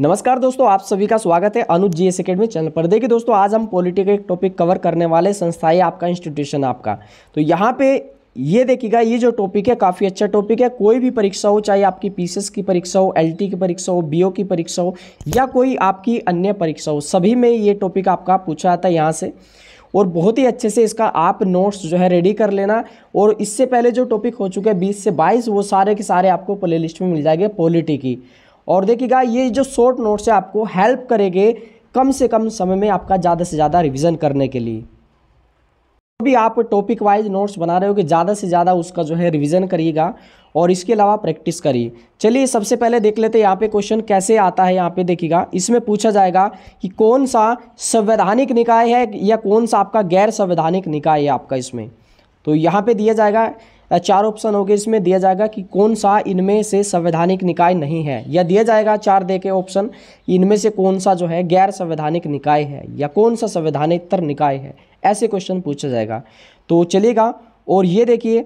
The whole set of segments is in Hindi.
नमस्कार दोस्तों आप सभी का स्वागत है Anuj G S academy channel पर देखिए दोस्तों आज हम पॉलिटिकल एक टॉपिक कवर करने वाले संस्था है आपका इंस्टीट्यूशन आपका तो यहाँ पे ये देखिएगा ये जो टॉपिक है काफ़ी अच्छा टॉपिक है कोई भी परीक्षा हो चाहे आपकी पीसीएस की परीक्षा हो एलटी की परीक्षा हो बीओ की परीक्षा हो या कोई आपकी अन्य परीक्षा हो सभी में ये टॉपिक आपका पूछा जाता है यहाँ से और बहुत ही अच्छे से इसका आप नोट्स जो है रेडी कर लेना और इससे पहले जो टॉपिक हो चुके हैं बीस से बाईस वो सारे के सारे आपको प्ले लिस्ट में मिल जाएंगे पॉलिटी की और देखिएगा ये जो शॉर्ट नोट्स है आपको हेल्प करेंगे कम से कम समय में आपका ज़्यादा से ज़्यादा रिविज़न करने के लिए भी आप टॉपिक वाइज नोट्स बना रहे हो कि ज़्यादा से ज़्यादा उसका जो है रिवीजन करिएगा और इसके अलावा प्रैक्टिस करिए चलिए सबसे पहले देख लेते हैं यहाँ पे क्वेश्चन कैसे आता है यहाँ पे देखिएगा इसमें पूछा जाएगा कि कौन सा संवैधानिक निकाय है या कौन सा आपका गैर संवैधानिक निकाय है आपका इसमें तो यहाँ पे दिया जाएगा चार ऑप्शन हो गए इसमें दिया जाएगा कि कौन सा इनमें से संवैधानिक निकाय नहीं है या दिया जाएगा चार दे के ऑप्शन इनमें से कौन सा जो है गैर संवैधानिक निकाय है या कौन सा संवैधानिकतर निकाय है ऐसे क्वेश्चन पूछा जाएगा तो चलेगा और ये देखिए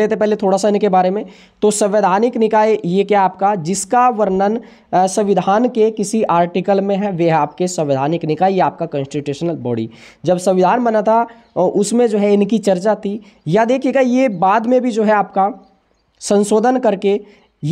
लेते पहले थोड़ा सा इनके बारे में तो संवैधानिक निकाय ये क्या आपका जिसका वर्णन संविधान के किसी आर्टिकल में है है आपके संवैधानिक निकाय या आपका कॉन्स्टिट्यूशनल बॉडी जब संविधान बना था उसमें जो है इनकी चर्चा थी या देखिएगा ये बाद में भी जो है आपका संशोधन करके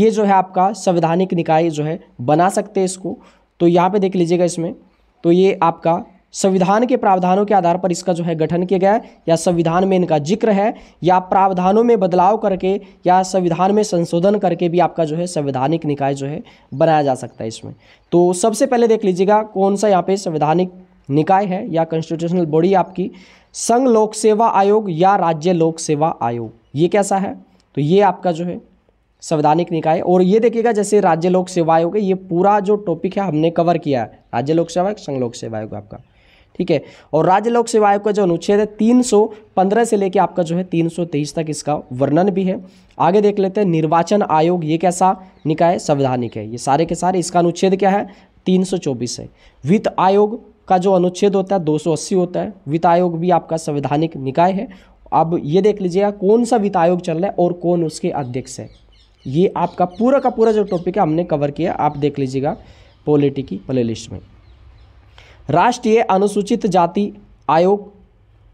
ये जो है आपका संवैधानिक निकाय जो है बना सकते इसको तो यहाँ पर देख लीजिएगा इसमें तो ये आपका संविधान के प्रावधानों के आधार पर इसका जो है गठन किया गया है या संविधान में इनका जिक्र है या प्रावधानों में बदलाव करके या संविधान में संशोधन करके भी आपका जो है संवैधानिक निकाय जो है बनाया जा सकता है इसमें तो सबसे पहले देख लीजिएगा कौन सा यहाँ पे संवैधानिक निकाय है या कॉन्स्टिट्यूशनल बॉडी आपकी संघ लोक सेवा आयोग या राज्य लोक सेवा आयोग ये कैसा है तो ये आपका जो है संवैधानिक निकाय और ये देखिएगा जैसे राज्य लोक सेवा आयोग है ये पूरा जो टॉपिक है हमने कवर किया है राज्य लोक सेवा आयोग संघ लोक सेवा आयोग आपका ठीक है और राज्य लोक सेवा आयोग का जो अनुच्छेद है तीन से लेकर आपका जो है तीन तक इसका वर्णन भी है आगे देख लेते हैं निर्वाचन आयोग ये कैसा निकाय संवैधानिक है ये सारे के सारे इसका अनुच्छेद क्या है चौबीस है वित्त आयोग का जो अनुच्छेद होता है अस्सी होता है वित्त आयोग भी आपका संवैधानिक निकाय है अब ये देख लीजिएगा कौन सा वित्त आयोग चल रहा है और कौन उसके अध्यक्ष है ये आपका पूरा का पूरा जो टॉपिक है हमने कवर किया आप देख लीजिएगा पॉलिटी की प्ले लिस्ट में राष्ट्रीय अनुसूचित जाति आयोग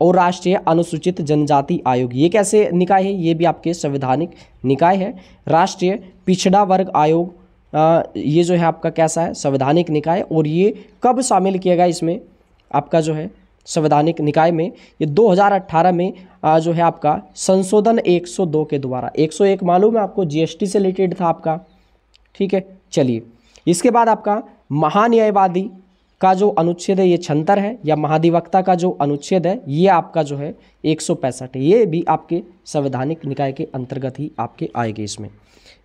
और राष्ट्रीय अनुसूचित जनजाति आयोग ये कैसे निकाय है ये भी आपके संवैधानिक निकाय है राष्ट्रीय पिछड़ा वर्ग आयोग आ, ये जो है आपका कैसा है संवैधानिक निकाय और ये कब शामिल किया गया इसमें आपका जो है संवैधानिक निकाय में ये 2018 में आ, जो है आपका संशोधन 102 के द्वारा 101 मालूम है आपको जीएसटी से रिलेटेड था आपका ठीक है चलिए इसके बाद आपका महान्यायवादी का जो अनुच्छेद है ये छंतर है या महाधिवक्ता का जो अनुच्छेद है ये आपका जो है एक है ये भी आपके संवैधानिक निकाय के अंतर्गत ही आपके आएंगे इसमें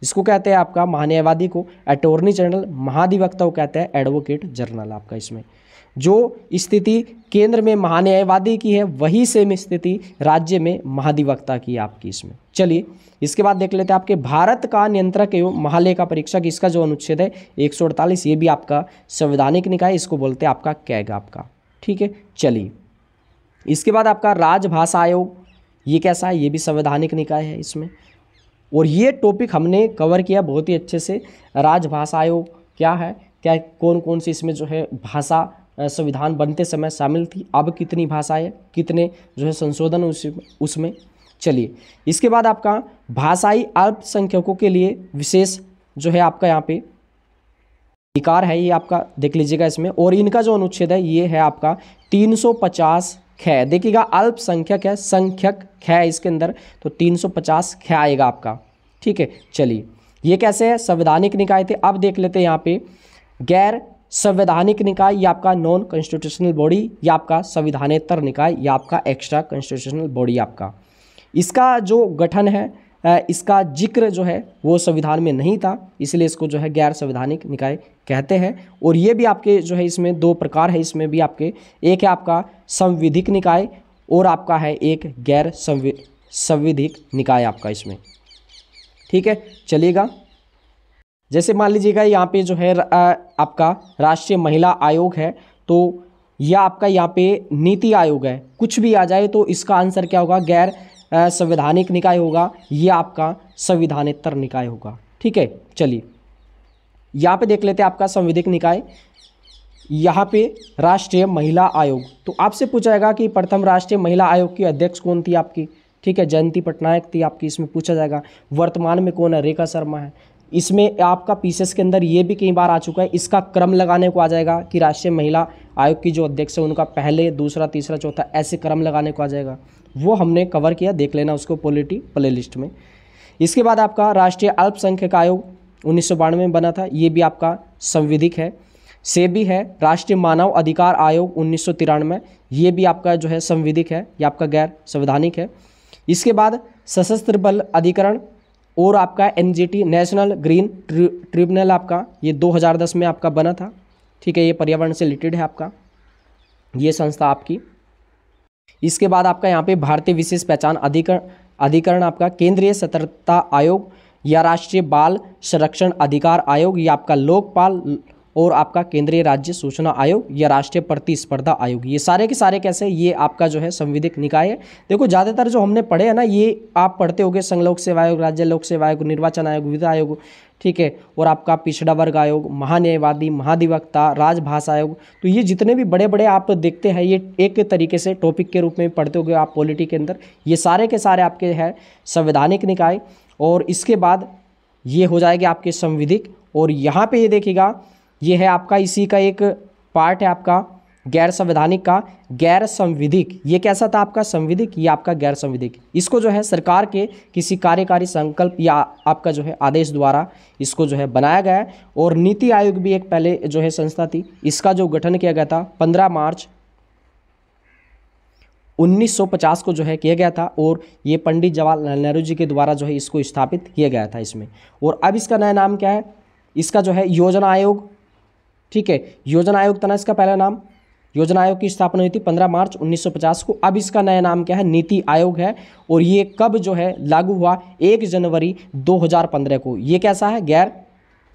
इसको कहते हैं आपका महान्यायवादी को अटोर्नी जनरल महाधिवक्ता को कहते हैं एडवोकेट जनरल आपका इसमें जो स्थिति केंद्र में महान्यायवादी की है वही सेम स्थिति राज्य में महाधिवक्ता की आपकी इसमें चलिए इसके बाद देख लेते हैं आपके भारत का नियंत्रक एवं महालेखा परीक्षक इसका जो अनुच्छेद है एक ये भी आपका संवैधानिक निकाय इसको बोलते हैं आपका कैग आपका ठीक है चलिए इसके बाद आपका राजभाषा आयोग ये कैसा है ये भी संवैधानिक निकाय है इसमें और ये टॉपिक हमने कवर किया बहुत ही अच्छे से राजभाषा आयोग क्या है क्या कौन कौन सी इसमें जो है भाषा संविधान बनते समय शामिल थी अब कितनी भाषाएं कितने जो है संशोधन उस उसमें चलिए इसके बाद आपका भाषाई अल्पसंख्यकों के लिए विशेष जो है आपका यहाँ पे अधिकार है ये आपका देख लीजिएगा इसमें और इनका जो अनुच्छेद है ये है आपका 350 ख देखिएगा अल्पसंख्यक है संख्यक ख इसके अंदर तो 350 ख आएगा आपका ठीक है चलिए ये कैसे है संवैधानिक निकाय थे अब देख लेते हैं यहाँ पे गैर संवैधानिक निकाय या आपका नॉन कॉन्स्टिट्यूशनल बॉडी या आपका संविधानेतर निकाय या आपका एक्स्ट्रा कॉन्स्टिट्यूशनल बॉडी आपका इसका जो गठन है इसका जिक्र जो है वो संविधान में नहीं था इसलिए इसको जो है गैर संवैधानिक निकाय कहते हैं और ये भी आपके जो है इसमें दो प्रकार है इसमें भी आपके एक है आपका संविधिक निकाय और आपका है एक गैर संवि संविधिक निकाय आपका इसमें ठीक है चलिएगा जैसे मान लीजिएगा यहाँ पे जो है आपका राष्ट्रीय महिला आयोग है तो या आपका यहाँ पे नीति आयोग है कुछ भी आ जाए तो इसका आंसर क्या होगा गैर संवैधानिक निकाय होगा ये आपका संविधानेतर निकाय होगा ठीक है चलिए यहाँ पे देख लेते हैं आपका संविधिक निकाय यहाँ पे राष्ट्रीय महिला आयोग तो आपसे पूछा जाएगा कि प्रथम राष्ट्रीय महिला आयोग की अध्यक्ष कौन थी आपकी ठीक है जयंती पटनायक थी आपकी इसमें पूछा जाएगा वर्तमान में कौन है रेखा शर्मा है इसमें आपका पीसीएस के अंदर ये भी कई बार आ चुका है इसका क्रम लगाने को आ जाएगा कि राष्ट्रीय महिला आयोग की जो अध्यक्ष है उनका पहले दूसरा तीसरा चौथा ऐसे क्रम लगाने को आ जाएगा वो हमने कवर किया देख लेना उसको पोलिटी प्ले लिस्ट में इसके बाद आपका राष्ट्रीय अल्पसंख्यक आयोग उन्नीस में बना था ये भी आपका संविधिक है से भी है राष्ट्रीय मानव अधिकार आयोग उन्नीस ये भी आपका जो है संविधिक है ये आपका गैर संवैधानिक है इसके बाद सशस्त्र बल अधिकरण और आपका एन नेशनल ग्रीन ट्रिब्यूनल आपका ये 2010 में आपका बना था ठीक है ये पर्यावरण से रिलेटेड है आपका ये संस्था आपकी इसके बाद आपका यहाँ पे भारतीय विशेष पहचान अधिकरण अधिकरण आपका केंद्रीय सतर्कता आयोग या राष्ट्रीय बाल संरक्षण अधिकार आयोग या आपका लोकपाल और आपका केंद्रीय राज्य सूचना आयोग या राष्ट्रीय प्रतिस्पर्धा आयोग ये सारे के सारे कैसे ये आपका जो है संविधिक निकाय है देखो ज़्यादातर जो हमने पढ़े हैं ना ये आप पढ़ते गए संघ लोक सेवा आयोग राज्य लोक सेवा आयोग निर्वाचन आयोग विधा आयोग ठीक है और आपका पिछड़ा वर्ग आयोग महान्यायवादी महाधिवक्ता राजभाषा आयोग तो ये जितने भी बड़े बड़े आप देखते हैं ये एक तरीके से टॉपिक के रूप में पढ़ते हो आप पॉलिटी के अंदर ये सारे के सारे आपके हैं संवैधानिक निकाय और इसके बाद ये हो जाएगा आपके संविधिक और यहाँ पर ये देखेगा ये है आपका इसी का एक पार्ट है आपका गैर संवैधानिक का गैर संविधिक ये कैसा था आपका संविधिक ये आपका गैर संविधिक इसको जो है सरकार के किसी कार्यकारी संकल्प या आपका जो है आदेश द्वारा इसको जो है बनाया गया है और नीति आयोग भी एक पहले जो है संस्था थी इसका जो गठन किया गया था 15 मार्च 1950 को जो है किया गया था और ये पंडित जवाहरलाल नेहरू जी के द्वारा जो है इसको स्थापित किया गया था इसमें और अब इसका नया नाम क्या है इसका जो है योजना आयोग ठीक है योजना आयोग था ना इसका पहला नाम योजना आयोग की स्थापना हुई थी 15 मार्च 1950 को अब इसका नया नाम क्या है नीति आयोग है और ये कब जो है लागू हुआ 1 जनवरी 2015 को ये कैसा है गैर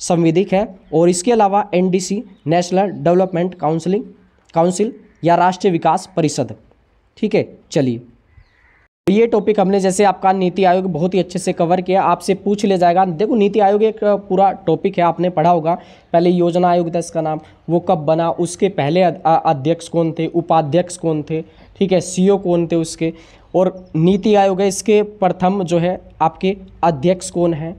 संविधिक है और इसके अलावा NDC national development counselling council या राष्ट्रीय विकास परिषद ठीक है चलिए ये टॉपिक हमने जैसे आपका नीति आयोग बहुत ही अच्छे से कवर किया आपसे पूछ ले जाएगा देखो नीति आयोग एक पूरा टॉपिक है आपने पढ़ा होगा पहले योजना आयोग था इसका नाम वो कब बना उसके पहले अध्यक्ष कौन थे उपाध्यक्ष कौन थे ठीक है सीईओ कौन थे उसके और नीति आयोग है इसके प्रथम जो है आपके अध्यक्ष कौन है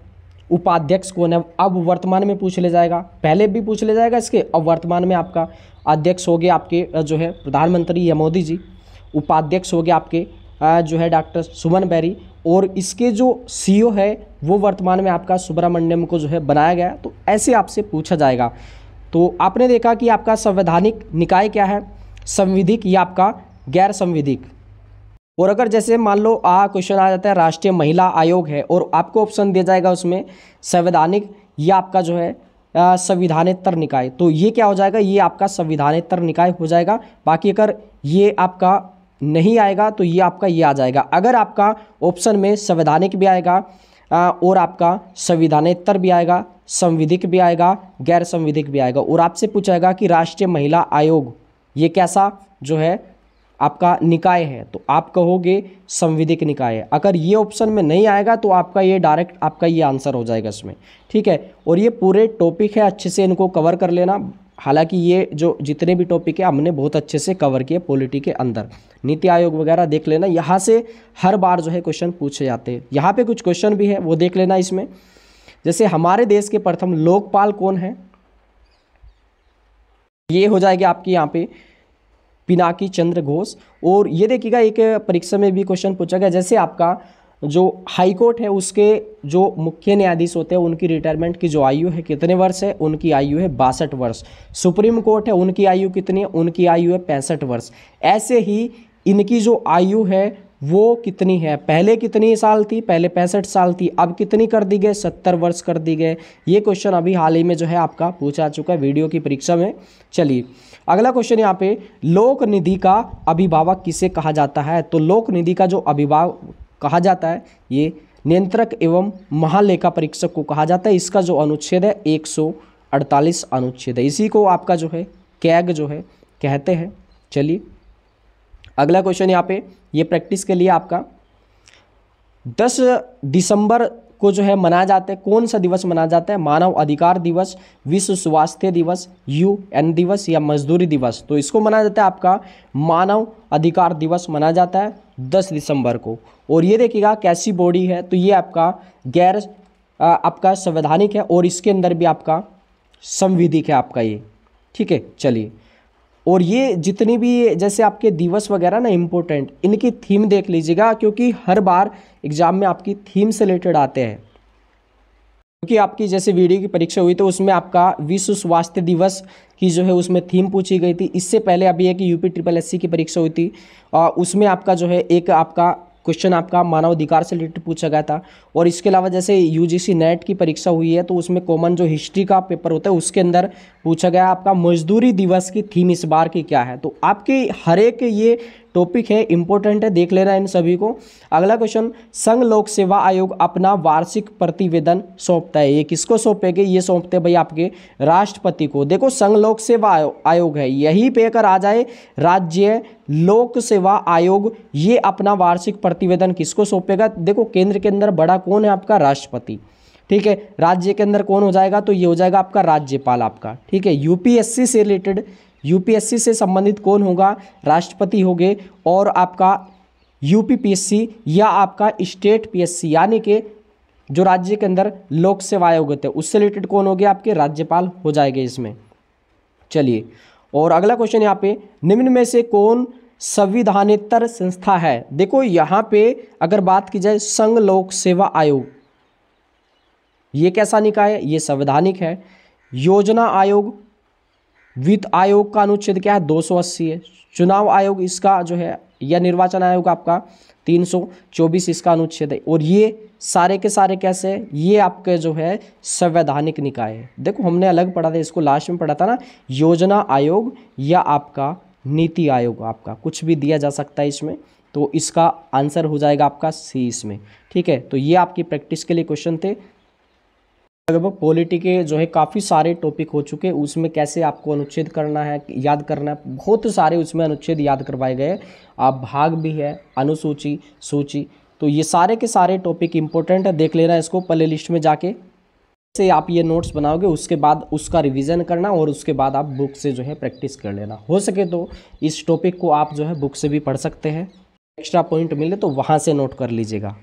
उपाध्यक्ष कौन है अब वर्तमान में पूछ ले जाएगा पहले भी पूछ ले जाएगा इसके अब वर्तमान में आपका अध्यक्ष हो गया आपके जो है प्रधानमंत्री या मोदी जी उपाध्यक्ष हो गए आपके जो है डॉक्टर सुमन बैरी और इसके जो सी है वो वर्तमान में आपका सुब्रमण्यम को जो है बनाया गया तो ऐसे आपसे पूछा जाएगा तो आपने देखा कि आपका संवैधानिक निकाय क्या है संविधिक या आपका गैर संविधिक और अगर जैसे मान लो आ क्वेश्चन आ जाता है राष्ट्रीय महिला आयोग है और आपको ऑप्शन दिया जाएगा उसमें संवैधानिक या आपका जो है संविधानेतर निकाय तो ये क्या हो जाएगा ये आपका संविधानेतर निकाय हो जाएगा बाकी अगर ये आपका नहीं आएगा तो ये आपका ये आ जाएगा अगर आपका ऑप्शन में संवैधानिक भी आएगा और आपका संविधानेतर भी आएगा संविधिक भी आएगा गैर संविधिक भी आएगा और आपसे पूछाएगा कि राष्ट्रीय महिला आयोग ये कैसा जो है आपका निकाय है तो आप कहोगे संविधिक निकाय है अगर ये ऑप्शन में नहीं आएगा तो आपका ये डायरेक्ट आपका ये आंसर हो जाएगा इसमें ठीक है और ये पूरे टॉपिक है अच्छे से इनको कवर कर लेना हालांकि ये जो जितने भी टॉपिक है हमने बहुत अच्छे से कवर किए पॉलिटी के अंदर नीति आयोग वगैरह देख लेना यहाँ से हर बार जो है क्वेश्चन पूछे जाते हैं यहाँ पे कुछ क्वेश्चन भी है वो देख लेना इसमें जैसे हमारे देश के प्रथम लोकपाल कौन है ये हो जाएगी आपकी यहाँ पे पिनाकी चंद्र घोष और ये देखिएगा एक परीक्षा में भी क्वेश्चन पूछा गया जैसे आपका जो हाई कोर्ट है उसके जो मुख्य न्यायाधीश होते हैं उनकी रिटायरमेंट की जो आयु है कितने वर्ष है उनकी आयु है बासठ वर्ष सुप्रीम कोर्ट है उनकी आयु कितनी है उनकी आयु है पैंसठ वर्ष ऐसे ही इनकी जो आयु है वो कितनी है पहले कितनी साल थी पहले पैंसठ साल थी अब कितनी कर दी गए सत्तर वर्ष कर दी गए ये क्वेश्चन अभी हाल ही में जो है आपका पूछा चुका है वीडियो की परीक्षा में चलिए अगला क्वेश्चन यहाँ पे लोक निधि का अभिभावक किसे कहा जाता है तो लोक निधि का जो अभिभावक कहा जाता है ये नियंत्रक एवं महालेखा परीक्षक को कहा जाता है इसका जो अनुच्छेद है 148 अनुच्छेद है इसी को आपका जो है कैग जो है कहते हैं चलिए अगला क्वेश्चन यहाँ पे ये प्रैक्टिस के लिए आपका 10 दिसंबर को जो है मनाया जाता है कौन सा दिवस मनाया जाता है मानव अधिकार दिवस विश्व स्वास्थ्य दिवस यू एन दिवस या मजदूरी दिवस तो इसको मनाया जाता है आपका मानव अधिकार दिवस मनाया जाता है दस दिसंबर को और ये देखिएगा कैसी बॉडी है तो ये आपका गैर आपका संवैधानिक है और इसके अंदर भी आपका संविधिक है आपका ये ठीक है चलिए और ये जितनी भी जैसे आपके दिवस वगैरह ना इम्पोर्टेंट इनकी थीम देख लीजिएगा क्योंकि हर बार एग्ज़ाम में आपकी थीम से रिलेटेड आते हैं क्योंकि आपकी जैसे वीडियो की परीक्षा हुई तो उसमें आपका विश्व स्वास्थ्य दिवस की जो है उसमें थीम पूछी गई थी इससे पहले अभी एक यूपी ट्रिपल एससी की परीक्षा हुई थी और उसमें आपका जो है एक आपका क्वेश्चन आपका मानवाधिकार से रिलेटेड पूछा गया था और इसके अलावा जैसे यूजीसी नेट की परीक्षा हुई है तो उसमें कॉमन जो हिस्ट्री का पेपर होता है उसके अंदर पूछा गया आपका मजदूरी दिवस की थीम इस बार की क्या है तो आपके हर एक ये टॉपिक है इंपॉर्टेंट है देख लेना इन सभी को अगला क्वेश्चन संघ लोक सेवा आयोग अपना वार्षिक प्रतिवेदन सौंपता है ये किसको सौंपेगे ये सौंपते भाई आपके राष्ट्रपति को देखो संघ लोक सेवा आयोग है यही पे कर आ जाए राज्य लोक सेवा आयोग ये अपना वार्षिक प्रतिवेदन किसको सौंपेगा देखो केंद्र के अंदर बड़ा कौन है आपका राष्ट्रपति ठीक है राज्य के अंदर कौन हो जाएगा तो ये हो जाएगा आपका राज्यपाल आपका ठीक है यूपीएससी से रिलेटेड यूपीएससी से संबंधित कौन होगा राष्ट्रपति होंगे और आपका यूपीपीएससी या आपका स्टेट पीएससी यानी कि जो राज्य के अंदर लोक सेवा आयोग होते हैं उससे रिलेटेड कौन हो गया आपके राज्यपाल हो जाएंगे इसमें चलिए और अगला क्वेश्चन यहाँ पे निम्न में से कौन संविधानेतर संस्था है देखो यहाँ पे अगर बात की जाए संघ लोक सेवा आयोग ये कैसा निकाय है ये संवैधानिक है योजना आयोग वित्त आयोग का अनुच्छेद क्या है 280 है चुनाव आयोग इसका जो है या निर्वाचन आयोग आपका 324 इसका अनुच्छेद है और ये सारे के सारे कैसे ये आपके जो है संवैधानिक निकाय है देखो हमने अलग पढ़ा था इसको लास्ट में पढ़ा था ना योजना आयोग या आपका नीति आयोग आपका कुछ भी दिया जा सकता है इसमें तो इसका आंसर हो जाएगा आपका सी इसमें ठीक है तो ये आपकी प्रैक्टिस के लिए क्वेश्चन थे लगभग पॉलिटी के जो है काफ़ी सारे टॉपिक हो चुके उसमें कैसे आपको अनुच्छेद करना है याद करना है बहुत सारे उसमें अनुच्छेद याद करवाए गए आप भाग भी है अनुसूची सूची तो ये सारे के सारे टॉपिक इंपॉर्टेंट है देख लेना इसको प्ले लिस्ट में जाके से आप ये नोट्स बनाओगे उसके बाद उसका रिविज़न करना और उसके बाद आप बुक से जो है प्रैक्टिस कर लेना हो सके तो इस टॉपिक को आप जो है बुक से भी पढ़ सकते हैं एक्स्ट्रा पॉइंट मिले तो वहाँ से नोट कर लीजिएगा